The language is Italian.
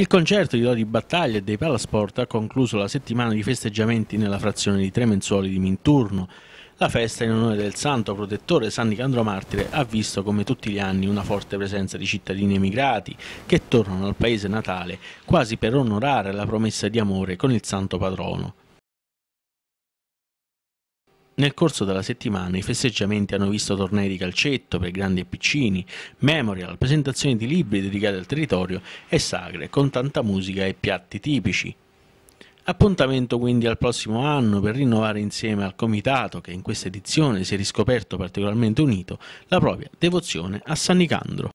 Il concerto di Lodi Battaglia e dei Palasport ha concluso la settimana di festeggiamenti nella frazione di Tremenzuoli di Minturno. La festa in onore del santo protettore San Nicandro Martire ha visto come tutti gli anni una forte presenza di cittadini emigrati che tornano al paese natale quasi per onorare la promessa di amore con il santo patrono. Nel corso della settimana i festeggiamenti hanno visto tornei di calcetto per grandi e piccini, memorial, presentazioni di libri dedicati al territorio e sagre con tanta musica e piatti tipici. Appuntamento quindi al prossimo anno per rinnovare insieme al comitato che in questa edizione si è riscoperto particolarmente unito la propria devozione a San Nicandro.